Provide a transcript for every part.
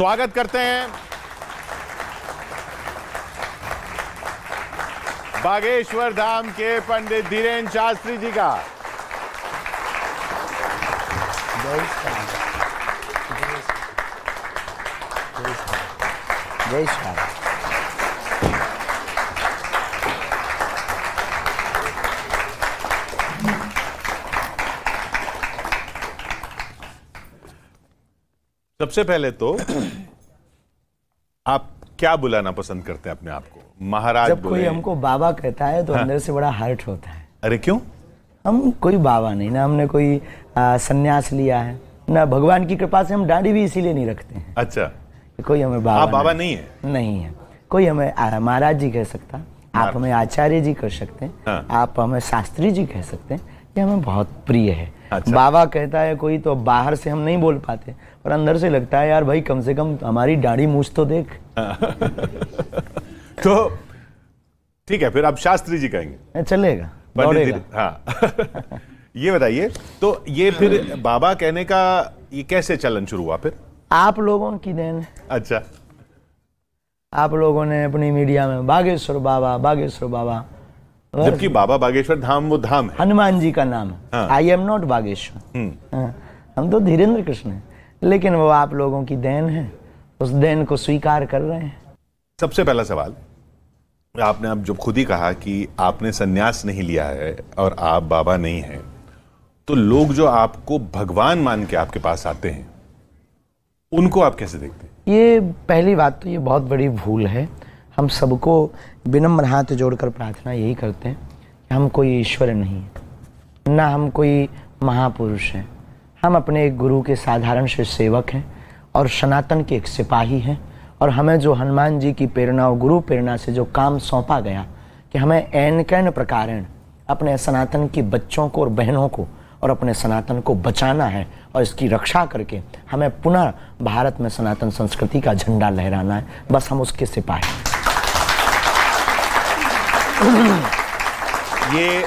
स्वागत करते हैं बागेश्वर धाम के पंडित धीरेन्द्र शास्त्री जी का जय श्याम जय श्याम सबसे पहले तो आप क्या बुलाना पसंद करते हैं अपने आप को महाराज जब कोई हमको बाबा कहता है तो हाँ? अंदर से बड़ा हर्ट होता है अरे क्यों हम कोई बाबा नहीं ना हमने कोई आ, सन्यास लिया है ना भगवान की कृपा से हम दाढ़ी भी इसीलिए नहीं रखते हैं अच्छा कोई हमें बाबा आप बाबा नहीं है नहीं है कोई हमें महाराज जी कह सकता आप हाँ। हमें आचार्य जी कह सकते हैं हाँ। आप हमें शास्त्री जी कह सकते हैं ये हमें बहुत प्रिय है अच्छा। बाबा कहता है कोई तो बाहर से हम नहीं बोल पाते पर अंदर से लगता है यार भाई कम से कम हमारी डाढ़ी मूछ तो देख तो ठीक है फिर आप शास्त्री जी कहेंगे चलेगा हाँ ये बताइए तो ये फिर बाबा कहने का ये कैसे चलन शुरू हुआ फिर आप लोगों की देन अच्छा आप लोगों ने अपनी मीडिया में बागेश्वर बाबा बागेश्वर बाबा जबकि बाबा बागेश्वर धाम वो धाम है हनुमान जी का नाम है I am not Bageshwar hmm. हाँ। हम तो धीरेन्द्र कृष्ण है लेकिन वो आप लोगों की देन है उस देन को स्वीकार कर रहे हैं सबसे पहला सवाल आपने अब जब खुद ही कहा कि आपने संन्यास नहीं लिया है और आप बाबा नहीं हैं तो लोग जो आपको भगवान मान के आपके पास आते हैं उनको आप कैसे देखते हैं ये पहली बात तो ये बहुत बड़ी भूल है हम सबको विनम्र हाथ जोड़कर प्रार्थना यही करते हैं कि हम कोई ईश्वर नहीं है ना हम कोई महापुरुष हैं हम अपने एक गुरु के साधारण से सेवक हैं और सनातन के एक सिपाही हैं और हमें जो हनुमान जी की प्रेरणा और गुरु प्रेरणा से जो काम सौंपा गया कि हमें एन कैन प्रकारण अपने सनातन के बच्चों को और बहनों को और अपने सनातन को बचाना है और इसकी रक्षा करके हमें पुनः भारत में सनातन संस्कृति का झंडा लहराना है बस हम उसके सिपाही ये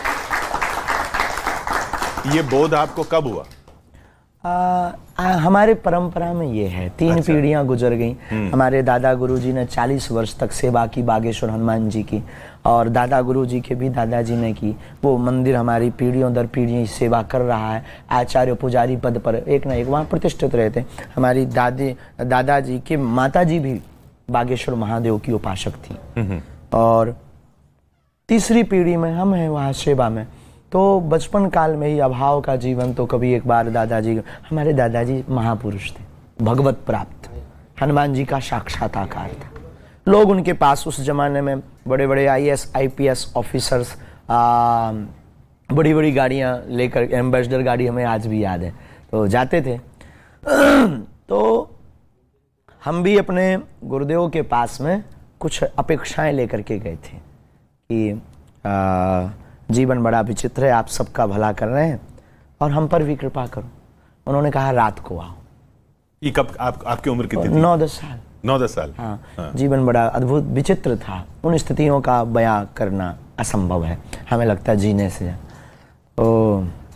ये बोध आपको कब हुआ आ, आ, हमारे परंपरा में ये है तीन अच्छा। पीढ़ियां गुजर गई हम्म। हमारे दादा गुरु जी ने चालीस वर्ष तक सेवा की बागेश्वर हनुमान जी की और दादा गुरु जी के भी दादाजी ने की वो मंदिर हमारी पीढ़ियों दर पीढ़ी सेवा कर रहा है आचार्य पुजारी पद पर एक ना एक वहाँ प्रतिष्ठित रहते हमारी दादी दादाजी के माता जी भी बागेश्वर महादेव की उपासक थी हम्म। और तीसरी पीढ़ी में हम हैं वहाँ सेवा में तो बचपन काल में ही अभाव का जीवन तो कभी एक बार दादाजी हमारे दादाजी महापुरुष थे भगवत प्राप्त हनुमान जी का साक्षात्कार था लोग उनके पास उस जमाने में बड़े बड़े I S I P S officers बड़ी बड़ी गाड़ियाँ लेकर एम्बेसडर गाड़ी हमें आज भी याद है तो जाते थे तो हम भी अपने गुरुदेव के पास में कुछ अपेक्षाएं लेकर के गए थे कि आ, जीवन बड़ा विचित्र है आप सबका भला कर रहे हैं और हम पर भी कृपा करो उन्होंने कहा रात को आओ ये कब आप, आपकी उम्र कितनी थी? नौ दस साल नौ दस साल हाँ, हाँ। जीवन बड़ा अद्भुत विचित्र था उन स्थितियों का बयां करना असंभव है हमें लगता है जीने से तो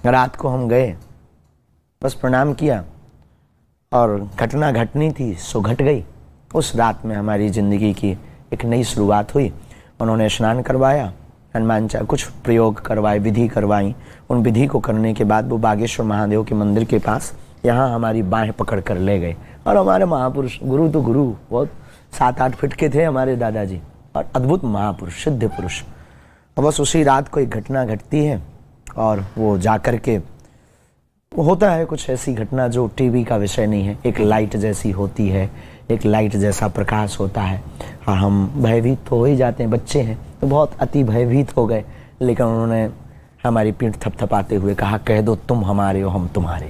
रात को हम गए बस प्रणाम किया और घटना घटनी थी सो घट गई उस रात में हमारी ज़िंदगी की एक नई शुरुआत हुई उन्होंने स्नान करवाया हनुमान चा कुछ प्रयोग करवाए विधि करवाई उन विधि को करने के बाद वो बागेश्वर महादेव के मंदिर के पास यहाँ हमारी बाहें पकड़ कर ले गए और हमारे महापुरुष गुरु तो गुरु बहुत सात आठ फिट के थे हमारे दादाजी और अद्भुत महापुरुष सिद्ध पुरुष बस उसी रात को एक घटना घटती है और वो जा कर के होता है कुछ ऐसी घटना जो टीवी का विषय नहीं है एक लाइट जैसी होती है एक लाइट जैसा प्रकाश होता है और हम भयभीत तो हो ही जाते हैं बच्चे हैं तो बहुत अति भयभीत हो गए लेकिन उन्होंने हमारी पीठ थपथपाते हुए कहा कह दो तुम हमारे हो हम तुम्हारे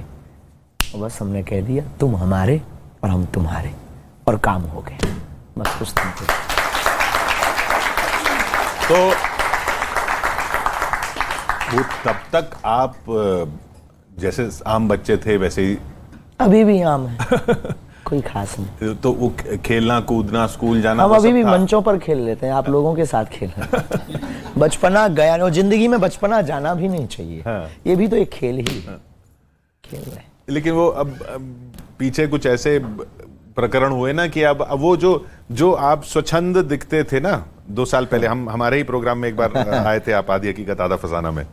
बस हमने कह दिया तुम हमारे और हम तुम्हारे और काम हो गए बस कुछ तो वो तब तक आप जैसे आम बच्चे थे वैसे ही अभी भी आम है कोई खास नहीं तो, तो वो खेलना कूदना स्कूल जाना हम अभी भी मंचों पर खेल लेते हैं आप हाँ। लोगों के साथ खेल बचपना गया जिंदगी में बचपना जाना भी नहीं चाहिए हाँ। ये भी तो एक खेल ही हाँ। खेल रहे लेकिन वो अब, पीछे कुछ ऐसे प्रकरण हुए ना कि अब वो जो जो आप स्वच्छंद दिखते थे ना दो साल पहले हाँ। हम हमारे ही प्रोग्राम में एक बार आए थे आप आदि हकीकत आदा फसाना में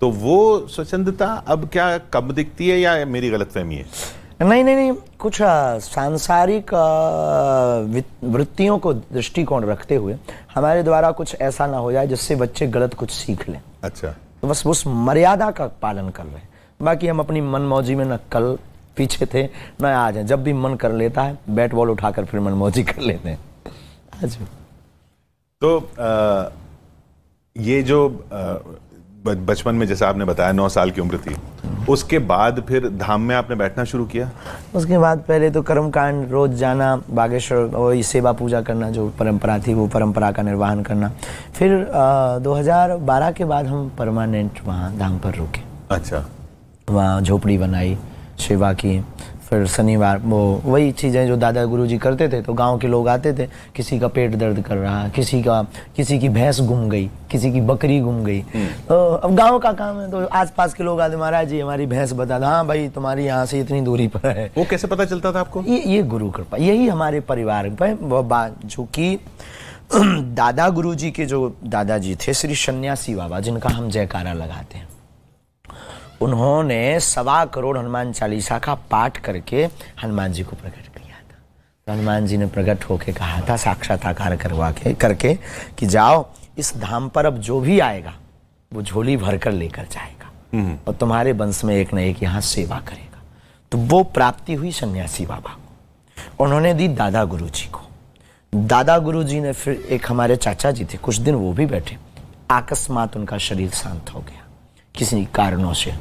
तो वो स्वच्छंदता अब क्या कम दिखती है या मेरी गलतफहमी है नहीं नहीं नहीं कुछ सांसारिक वृत्तियों को दृष्टिकोण रखते हुए हमारे द्वारा कुछ ऐसा ना हो जाए जिससे बच्चे गलत कुछ सीख लें अच्छा तो बस उस मर्यादा का पालन कर रहे हैं बाकी हम अपनी मन मौजी में न कल पीछे थे न आज हैं जब भी मन कर लेता है बैट बॉल उठाकर फिर मन मौजी कर लेते हैं आज तो आ, ये जो आ, बचपन में जैसा आपने बताया नौ साल की उम्र थी उसके बाद फिर धाम में आपने बैठना शुरू किया उसके बाद पहले तो कर्म कांड रोज जाना बागेश्वर और सेवा पूजा करना जो परंपरा थी वो परंपरा का निर्वाहन करना फिर आ, 2012 के बाद हम परमानेंट वहाँ धाम पर रुके अच्छा वहाँ झोपड़ी बनाई सेवा की फिर शनिवार वो वही चीज़ें जो दादा गुरु जी करते थे तो गांव के लोग आते थे किसी का पेट दर्द कर रहा किसी का किसी की भैंस घूम गई किसी की बकरी घूम गई हम्म। तो अब गांव का काम है तो आसपास के लोग आते महाराज जी हमारी भैंस बता दो हाँ भाई तुम्हारी यहाँ से इतनी दूरी पर है वो कैसे पता चलता था आपको ये ये गुरु कृपा यही हमारे परिवार पर बात जो कि दादा गुरु जी के जो दादाजी थे श्री सन्यासी बाबा जिनका हम जयकारा लगाते हैं उन्होंने सवा करोड़ हनुमान चालीसा का पाठ करके हनुमान जी को प्रकट किया था तो हनुमान जी ने प्रकट होके कहा था साक्षात आकार करवा के करके कि जाओ इस धाम पर अब जो भी आएगा वो झोली भरकर लेकर जाएगा हम्म। और तुम्हारे वंश में एक न एक यहाँ सेवा करेगा तो वो प्राप्ति हुई सन्यासी बाबा को उन्होंने दी दादा गुरु जी को दादा गुरु जी ने फिर एक हमारे चाचा जी थे कुछ दिन वो भी बैठे अकस्मात उनका शरीर शांत हो गया किसी कारणों से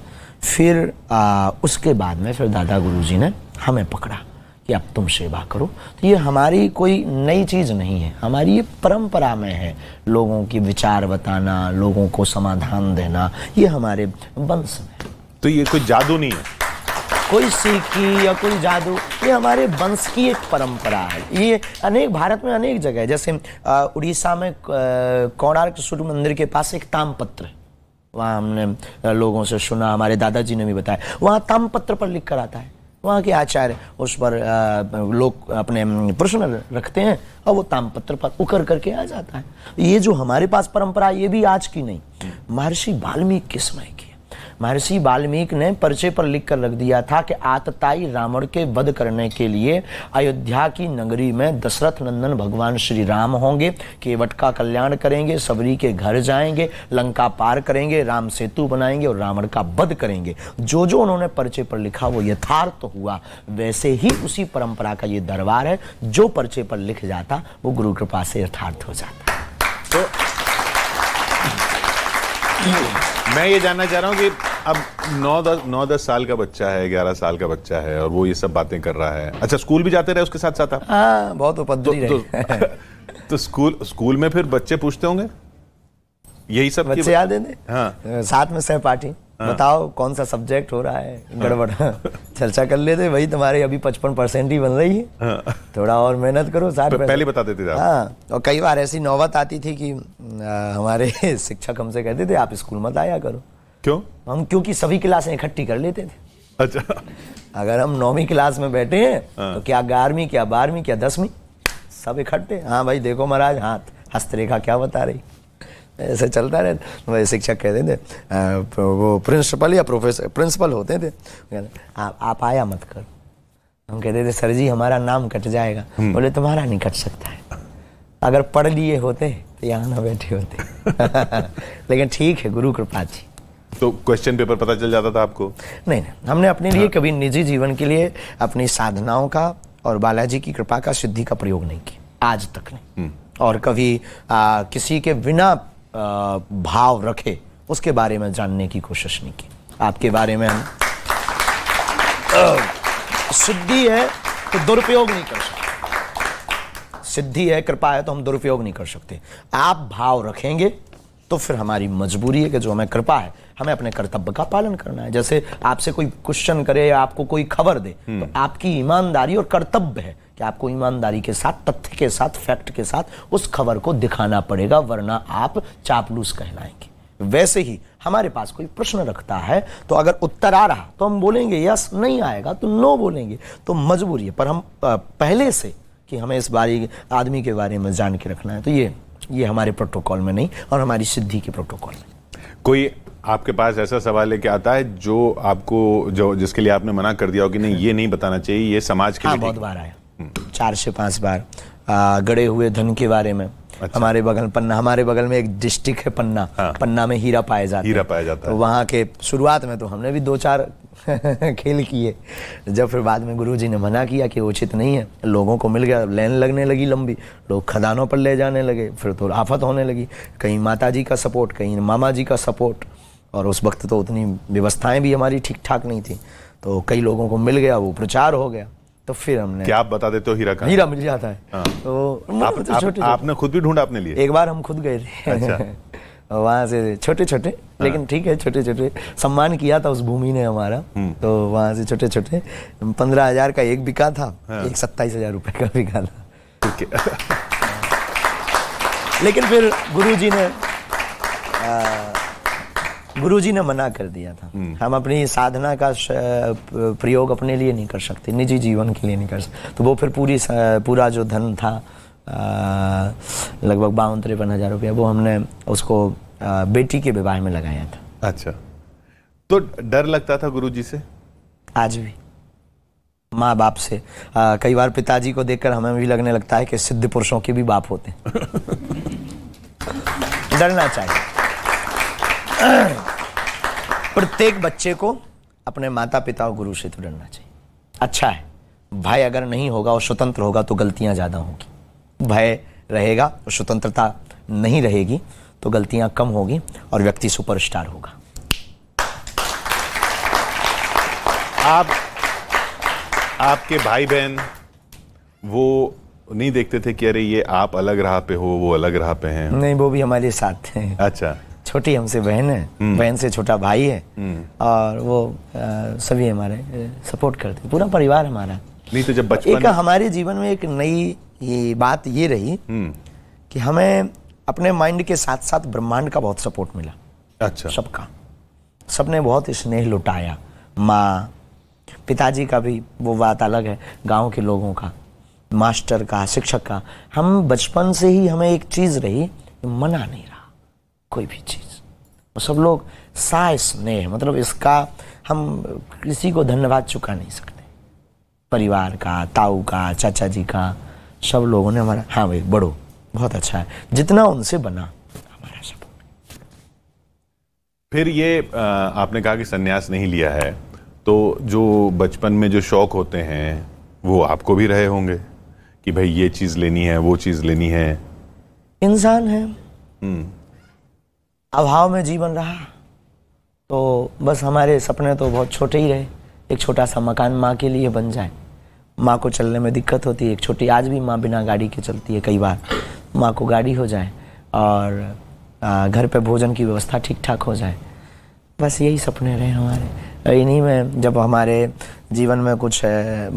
फिर आ, उसके बाद में फिर दादा गुरु जी ने हमें पकड़ा कि अब तुम सेवा करो तो ये हमारी कोई नई चीज़ नहीं है हमारी ये परंपरा में है लोगों की विचार बताना लोगों को समाधान देना ये हमारे वंश में तो ये कोई जादू नहीं है कोई सीखी या कोई जादू ये हमारे वंश की एक परंपरा है ये अनेक भारत में अनेक जगह है जैसे उड़ीसा में कोणार्क सूर्य मंदिर के पास एक तामपत्र है वहाँ हमने लोगों से सुना हमारे दादाजी ने भी बताया वहाँ तम पत्र पर लिख कर आता है वहाँ के आचार्य उस पर लोग अपने प्रश्न रखते हैं और वो तामपत्र पर उकर करके आ जाता है ये जो हमारे पास परंपरा ये भी आज की नहीं महर्षि वाल्मीकि के समय की महर्षि वाल्मीकि ने पर्चे पर लिख कर रख दिया था कि आतताई रावण के वध करने के लिए अयोध्या की नगरी में दशरथ नंदन भगवान श्री राम होंगे केवट का कल्याण करेंगे सबरी के घर जाएंगे लंका पार करेंगे राम सेतु बनाएंगे और रावण का वध करेंगे जो जो उन्होंने पर्चे पर लिखा वो यथार्थ तो हुआ वैसे ही उसी परंपरा का ये दरबार है जो पर्चे पर लिख जाता वो गुरु कृपा से यथार्थ हो जाता तो मैं ये जानना चाह रहा हूँ कि अब नौ दस नौ दस साल का बच्चा है ग्यारह साल का बच्चा है और वो ये सब बातें कर रहा है अच्छा स्कूल भी जाते रहे उसके साथ साथ आप हाँ बहुत तो, तो, तो स्कूल स्कूल में फिर बच्चे पूछते होंगे यही सब बच्चे याद है हाँ साथ में पार्टी हाँ। बताओ कौन सा सब्जेक्ट हो रहा है हाँ। गड़बड़ चर्चा कर लेते भाई तुम्हारे अभी पचपन परसेंट ही बन रही है हाँ। थोड़ा और मेहनत करो साठ पहले बता देते थे हाँ और कई बार ऐसी नौबत आती थी कि आ, हमारे शिक्षक हमसे कहते थे आप स्कूल मत आया करो क्यों हम क्योंकि सभी क्लासें इकट्ठी कर लेते थे अच्छा अगर हम नौवीं क्लास में बैठे हैं हाँ। तो क्या ग्यारहवीं क्या बारहवीं क्या दसवीं सब इकट्ठे हाँ भाई देखो महाराज हाथ हस्तरेखा क्या बता रही ऐसे चलता रहे तो वही शिक्षक कहते थे वो प्रिंसिपल या प्रोफेसर प्रिंसिपल होते थे आप आप आया मत कर हम कहते थे सर जी हमारा नाम कट जाएगा हम्म। बोले तुम्हारा नहीं कट सकता है अगर पढ़ लिए होते तो यहाँ ना बैठे होते लेकिन ठीक है गुरु कृपा जी तो क्वेश्चन पेपर पता चल जाता था आपको नहीं नहीं हमने अपने लिए हाँ। कभी निजी जीवन के लिए अपनी साधनाओं का और बालाजी की कृपा का सिद्धि का प्रयोग नहीं किया आज तक नहीं हम्म। और कभी आ, किसी के बिना भाव रखे उसके बारे में जानने की कोशिश नहीं की आपके बारे में हम सिद्धि है तो दुरुपयोग नहीं कर सकते सिद्धि है कृपा है तो हम दुरुपयोग नहीं कर सकते आप भाव रखेंगे तो फिर हमारी मजबूरी है कि जो हमें कृपा है हमें अपने कर्तव्य का पालन करना है जैसे आपसे कोई क्वेश्चन करे या आपको कोई खबर दे तो हम्म। आपकी ईमानदारी और कर्तव्य है कि आपको ईमानदारी के साथ तथ्य के साथ फैक्ट के साथ उस खबर को दिखाना पड़ेगा वरना आप चापलूस कहलाएंगे वैसे ही हमारे पास कोई प्रश्न रखता है तो अगर उत्तर आ रहा तो हम बोलेंगे यस नहीं आएगा तो नो बोलेंगे तो मजबूरी है पर हम पहले से कि हमें इस बारे आदमी के बारे में जान के रखना है तो ये ये हमारे प्रोटोकॉल में नहीं और हमारी सिद्धि के प्रोटोकॉल में कोई आपके पास ऐसा सवाल लेके आता है जो आपको जो जिसके लिए आपने मना कर दिया हो कि नहीं ये नहीं बताना चाहिए ये समाज के हाँ, लिए बहुत बार आया हम्म। चार से पांच बार आ, गड़े हुए धन के बारे में अच्छा। हमारे बगल पन्ना हमारे बगल में एक डिस्ट्रिक्ट है पन्ना हाँ। पन्ना में हीरा पाया जाता हीरा पाया जाता है वहाँ के शुरुआत में तो हमने भी दो चार खेल किए जब फिर बाद में गुरुजी ने मना किया कि उचित नहीं है लोगों को मिल गया लाइन लगने लगी लंबी लोग खदानों पर ले जाने लगे फिर तो आफत होने लगी कहीं माता जी का सपोर्ट कहीं मामा जी का सपोर्ट और उस वक्त तो उतनी व्यवस्थाएं भी हमारी ठीक ठाक नहीं थी तो कई लोगों को मिल गया वो प्रचार हो गया तो फिर हमने क्या आप बता देते हो हीरा का हीरा मिल जाता है हाँ। तो, तो, आप, आप, आपने खुद भी ढूंढा अपने लिए एक बार हम खुद गए थे अच्छा। वहाँ से छोटे छोटे लेकिन हाँ। ठीक है छोटे छोटे सम्मान किया था उस भूमि ने हमारा हम्म। तो वहाँ से छोटे छोटे पंद्रह हजार का एक बिका था हाँ। एक सत्ताईस हजार रुपये का बिका था ठीक है लेकिन फिर जी ने जी ने मना कर दिया था हम्म। हम अपनी साधना का प्रयोग अपने लिए नहीं कर सकते निजी जीवन के लिए नहीं कर सकते तो वो फिर पूरी पूरा जो धन था लगभग बावन तिरपन हज़ार रुपया वो हमने उसको बेटी के विवाह में लगाया था अच्छा तो डर लगता था गुरुजी से आज भी माँ बाप से आ, कई बार पिताजी को देखकर हमें भी लगने लगता है कि सिद्ध पुरुषों के भी बाप होते हैं डरना चाहिए प्रत्येक बच्चे को अपने माता पिता और गुरु से तो डरना चाहिए अच्छा है भय अगर नहीं होगा और स्वतंत्र होगा तो गलतियां ज़्यादा होंगी भय रहेगा और स्वतंत्रता नहीं रहेगी तो गलतियां कम होगी और व्यक्ति सुपरस्टार होगा आप आपके भाई बहन वो नहीं देखते थे कि अरे ये आप अलग राह पे हो वो अलग राह पे हैं नहीं वो भी हमारे साथ थे अच्छा छोटी हमसे बहन है हम्म। बहन से छोटा भाई है हम्म। और वो आ, सभी हमारे सपोर्ट करते पूरा परिवार हमारा नहीं तो जब बचपन एक हमारे जीवन में एक नई बात ये रही हम्म। कि हमें अपने माइंड के साथ साथ ब्रह्मांड का बहुत सपोर्ट मिला अच्छा सबका सबने बहुत स्नेह लुटाया माँ पिताजी का भी वो बात अलग है गांव के लोगों का मास्टर का शिक्षक का हम बचपन से ही हमें एक चीज़ रही मना नहीं रहा कोई भी चीज़ वो सब लोग सा स्नेह मतलब इसका हम किसी को धन्यवाद चुका नहीं सकते परिवार का ताऊ का चाचा जी का सब लोगों ने हमारा हाँ भाई बड़ो बहुत अच्छा है जितना उनसे बना हमारा सपोर्ट फिर ये आपने कहा कि सन्यास नहीं लिया है तो जो बचपन में जो शौक होते हैं वो आपको भी रहे होंगे कि भाई ये चीज लेनी है वो चीज लेनी है इंसान है हम्म। अभाव में जीवन रहा तो बस हमारे सपने तो बहुत छोटे ही रहे एक छोटा सा मकान माँ के लिए बन जाए माँ को चलने में दिक्कत होती है एक छोटी आज भी माँ बिना गाड़ी के चलती है कई बार माँ को गाड़ी हो जाए और घर पे भोजन की व्यवस्था ठीक ठाक हो जाए बस यही सपने रहे हमारे इन्हीं में जब हमारे जीवन में कुछ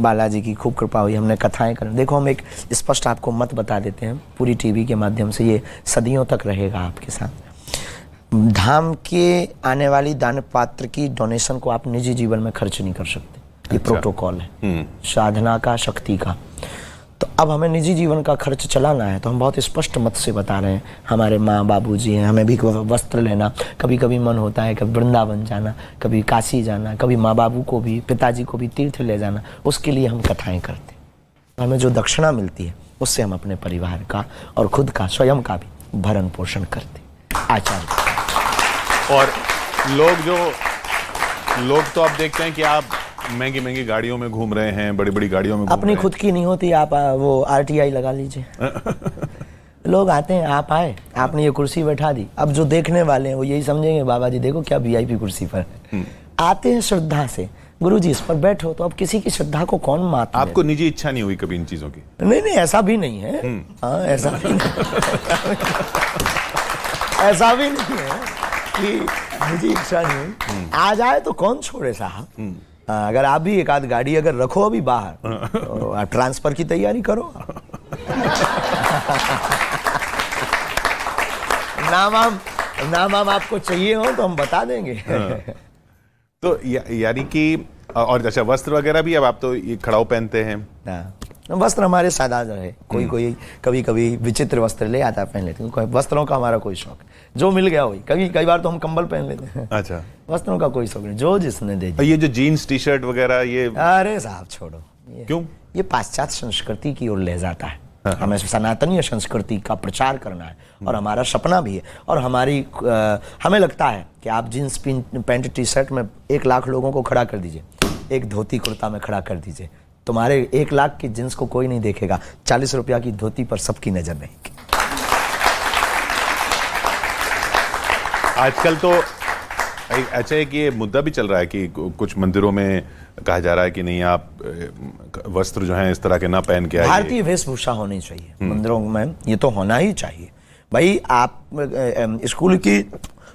बालाजी की खूब कृपा हुई हमने कथाएं कर देखो हम एक स्पष्ट आपको मत बता देते हैं पूरी टीवी के माध्यम से ये सदियों तक रहेगा आपके साथ धाम के आने वाली दान पात्र की डोनेशन को आप निजी जीवन में खर्च नहीं कर सकते ये प्रोटोकॉल अच्छा। है हम्म। साधना का शक्ति का तो अब हमें निजी जीवन का खर्च चलाना है तो हम बहुत स्पष्ट मत से बता रहे हैं हमारे माँ बाबू जी हैं हमें भी वस्त्र लेना कभी कभी मन होता है कभी वृंदावन जाना कभी काशी जाना कभी माँ बाबू को भी पिताजी को भी तीर्थ ले जाना उसके लिए हम कथाएँ करते हैं हमें जो दक्षिणा मिलती है उससे हम अपने परिवार का और खुद का स्वयं का भी भरण पोषण करते आचार्य और लोग जो लोग तो आप देखते हैं कि आप महंगी महंगी गाड़ियों में घूम रहे हैं बड़ी बड़ी गाड़ियों में अपनी खुद की नहीं होती आप वो आई लगा लीजिए लोग आते हैं आप आए आपने ये कुर्सी बैठा दी अब जो देखने वाले हैं वो यही समझेंगे बाबा जी देखो क्या वीआईपी कुर्सी पर हम्म। आते हैं श्रद्धा से गुरु जी इस पर बैठो तो अब किसी की श्रद्धा को कौन मात आपको निजी इच्छा नहीं हुई कभी इन चीजों की नहीं नहीं ऐसा भी नहीं है हम्म। हाँ, ऐसा भी नहीं ऐसा भी नहीं है कि निजी इच्छा नहीं आज हम्म। आए तो कौन छोड़े साहब हाँ, अगर आप भी एक आध गाड़ी अगर रखो अभी बाहर हाँ। तो ट्रांसफर की तैयारी करो नाम आम, नाम आम आपको चाहिए हो तो हम बता देंगे हाँ। तो या, यानी कि और अच्छा वस्त्र वगैरह भी अब आप तो ये खड़ाओ पहनते हैं वस्त्र हमारे सादा रहे कोई हम्म। कोई कभी कभी विचित्र वस्त्र ले आता पहन लेते हैं वस्त्रों का हमारा कोई शौक जो मिल गया वही कभी कई बार तो हम कंबल पहन लेते हैं अच्छा वस्त्रों का कोई शौक नहीं जो जिसने दे ये जो जीन्स टी शर्ट वगैरह ये अरे साहब छोड़ो क्यों ये पाश्चात्य संस्कृति की ओर ले जाता है हमें हाँ। सनातनीय संस्कृति का प्रचार करना है और हमारा सपना भी है और हमारी आ, हमें लगता है कि आप जींस पैंट टी शर्ट में एक लाख लोगों को खड़ा कर दीजिए एक धोती कुर्ता में खड़ा कर दीजिए तुम्हारे एक लाख की जींस को कोई नहीं देखेगा चालीस रुपया की धोती पर सबकी नज़र रहेगी आजकल तो अच्छा एक ये मुद्दा भी चल रहा है कि कुछ मंदिरों में कहा जा रहा है कि नहीं आप वस्त्र जो हैं इस तरह के ना पहन के आए भारतीय वेशभूषा होनी चाहिए मंदिरों में ये तो होना ही चाहिए भाई आप स्कूल की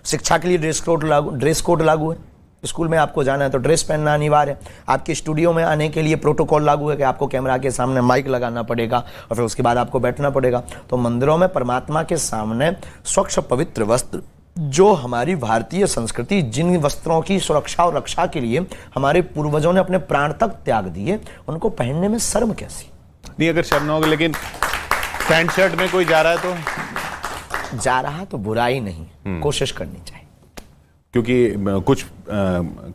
शिक्षा के लिए ड्रेस कोड लागू ड्रेस कोड लागू है स्कूल में आपको जाना है तो ड्रेस पहनना अनिवार्य है आपके स्टूडियो में आने के लिए प्रोटोकॉल लागू है कि आपको कैमरा के सामने माइक लगाना पड़ेगा और फिर उसके बाद आपको बैठना पड़ेगा तो मंदिरों में परमात्मा के सामने स्वच्छ पवित्र वस्त्र जो हमारी भारतीय संस्कृति जिन वस्त्रों की सुरक्षा और रक्षा के लिए हमारे पूर्वजों ने अपने प्राण तक त्याग दिए उनको पहनने में शर्म कैसी नहीं अगर शर्म ना होगी लेकिन पैंट शर्ट में कोई जा रहा है तो जा रहा तो बुराई नहीं हम्म। कोशिश करनी चाहिए क्योंकि कुछ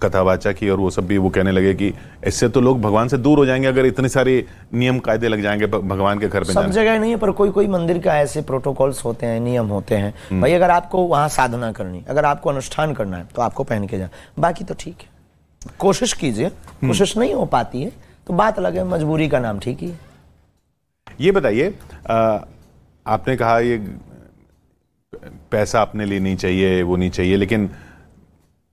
कथावाचा की और वो सब भी वो कहने लगे कि इससे तो लोग भगवान से दूर हो जाएंगे अगर इतने सारे नियम कायदे लग जाएंगे भगवान के घर पे सब जगह नहीं है पर कोई कोई मंदिर का ऐसे प्रोटोकॉल्स होते हैं नियम होते हैं हम्म। भाई अगर आपको वहाँ साधना करनी अगर आपको अनुष्ठान करना है तो आपको पहन के जाए बाकी तो ठीक है कोशिश कीजिए हम्म। कोशिश नहीं हो पाती है तो बात अलग है मजबूरी का नाम ठीक ही है ये बताइए आपने कहा ये पैसा अपने लिए नहीं चाहिए वो नहीं चाहिए लेकिन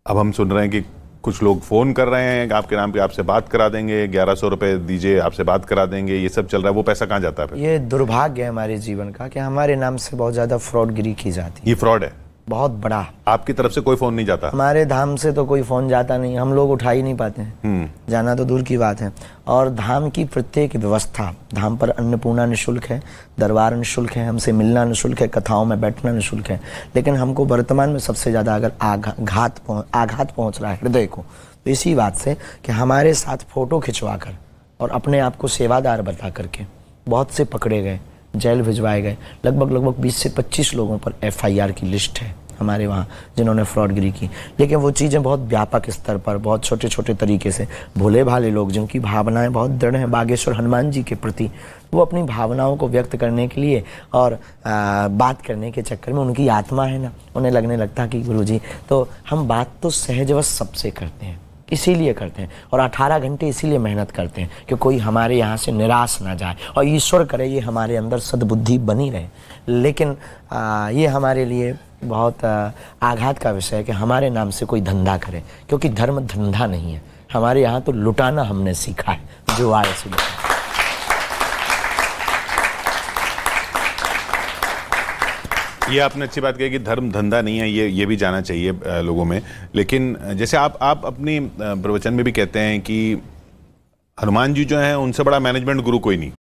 अब हम सुन रहे हैं कि कुछ लोग फ़ोन कर रहे हैं आपके नाम पे आपसे बात करा देंगे ग्यारह सौ रुपए दीजिए आपसे बात करा देंगे ये सब चल रहा है वो पैसा कहाँ जाता है ये दुर्भाग्य है हमारे जीवन का कि हमारे नाम से बहुत ज़्यादा फ्रॉडगिरी की जाती है ये फ्रॉड है बहुत बड़ा आपकी तरफ से कोई फोन नहीं जाता हमारे धाम से तो कोई फोन जाता नहीं हम लोग उठा ही नहीं पाते हैं हम्म। जाना तो दूर की बात है और धाम की प्रत्येक व्यवस्था धाम पर अन्नपूर्णा निःशुल्क है दरबार निःशुल्क है हमसे मिलना निःशुल्क है कथाओं में बैठना निःशुल्क है लेकिन हमको वर्तमान में सबसे ज़्यादा अगर आघात आघात पहुँच रहा है हृदय को तो इसी बात से कि हमारे साथ फ़ोटो खिंचवा कर और अपने आप को सेवादार बता करके बहुत से पकड़े गए जेल भिजवाए गए लगभग लगभग 20 से 25 लोगों पर एफआईआर की लिस्ट है हमारे वहाँ जिन्होंने फ्रॉडगिरी की लेकिन वो चीज़ें बहुत व्यापक स्तर पर बहुत छोटे छोटे तरीके से भोले भाले लोग जिनकी भावनाएं बहुत दृढ़ हैं बागेश्वर हनुमान जी के प्रति वो अपनी भावनाओं को व्यक्त करने के लिए और आ, बात करने के चक्कर में उनकी आत्मा है ना उन्हें लगने लगता कि गुरु जी तो हम बात तो सहजवश सबसे करते हैं इसीलिए करते हैं और अठारह घंटे इसीलिए मेहनत करते हैं कि कोई हमारे यहाँ से निराश ना जाए और ईश्वर करे ये हमारे अंदर सद्बुद्धि बनी रहे लेकिन आ, ये हमारे लिए बहुत आघात का विषय है कि हमारे नाम से कोई धंधा करे क्योंकि धर्म धंधा नहीं है हमारे यहाँ तो लुटाना हमने सीखा है जो आए सुबह ये आपने अच्छी बात कही कि धर्म धंधा नहीं है ये ये भी जाना चाहिए लोगों में लेकिन जैसे आप आप अपनी प्रवचन में भी कहते हैं कि हनुमान जी जो हैं उनसे बड़ा मैनेजमेंट गुरु कोई नहीं